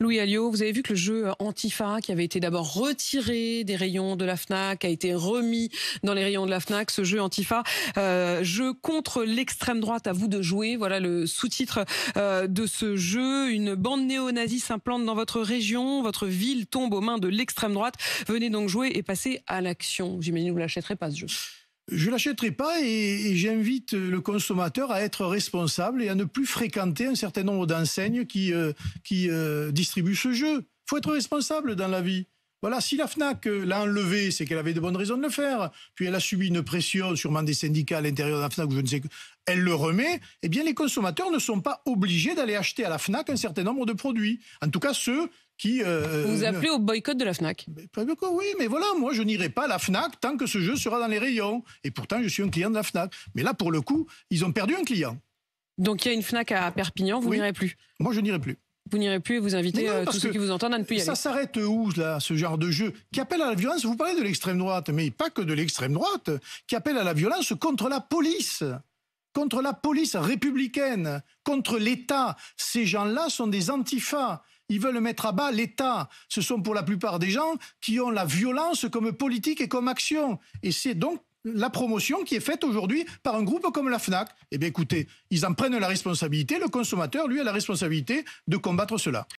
Louis Alliot, vous avez vu que le jeu Antifa, qui avait été d'abord retiré des rayons de la FNAC, a été remis dans les rayons de la FNAC. Ce jeu Antifa, euh, jeu contre l'extrême droite, à vous de jouer. Voilà le sous-titre euh, de ce jeu. Une bande néo-nazie s'implante dans votre région. Votre ville tombe aux mains de l'extrême droite. Venez donc jouer et passer à l'action. J'imagine que vous l'achèterez pas ce jeu je l'achèterai pas et, j'invite le consommateur à être responsable et à ne plus fréquenter un certain nombre d'enseignes qui, euh, qui euh, distribuent ce jeu. Il faut être responsable dans la vie. Voilà, si la FNAC l'a enlevé, c'est qu'elle avait de bonnes raisons de le faire. Puis elle a subi une pression, sûrement des syndicats à l'intérieur de la FNAC ou je ne sais quoi. Elle le remet. Eh bien, les consommateurs ne sont pas obligés d'aller acheter à la FNAC un certain nombre de produits. En tout cas, ceux qui... Euh, vous euh, appelez au boycott de la FNAC Oui, mais voilà, moi je n'irai pas à la FNAC tant que ce jeu sera dans les rayons. Et pourtant, je suis un client de la FNAC. Mais là, pour le coup, ils ont perdu un client. Donc il y a une FNAC à Perpignan, vous n'irez plus Moi, je n'irai plus. Vous n'irez plus et vous invitez euh, tous ceux qui vous entendent à ne plus y aller. Ça s'arrête où, là, ce genre de jeu qui appelle à la violence Vous parlez de l'extrême droite, mais pas que de l'extrême droite, qui appelle à la violence contre la police contre la police républicaine, contre l'État. Ces gens-là sont des antifas. Ils veulent mettre à bas l'État. Ce sont pour la plupart des gens qui ont la violence comme politique et comme action. Et c'est donc la promotion qui est faite aujourd'hui par un groupe comme la FNAC. Eh bien écoutez, ils en prennent la responsabilité, le consommateur, lui, a la responsabilité de combattre cela.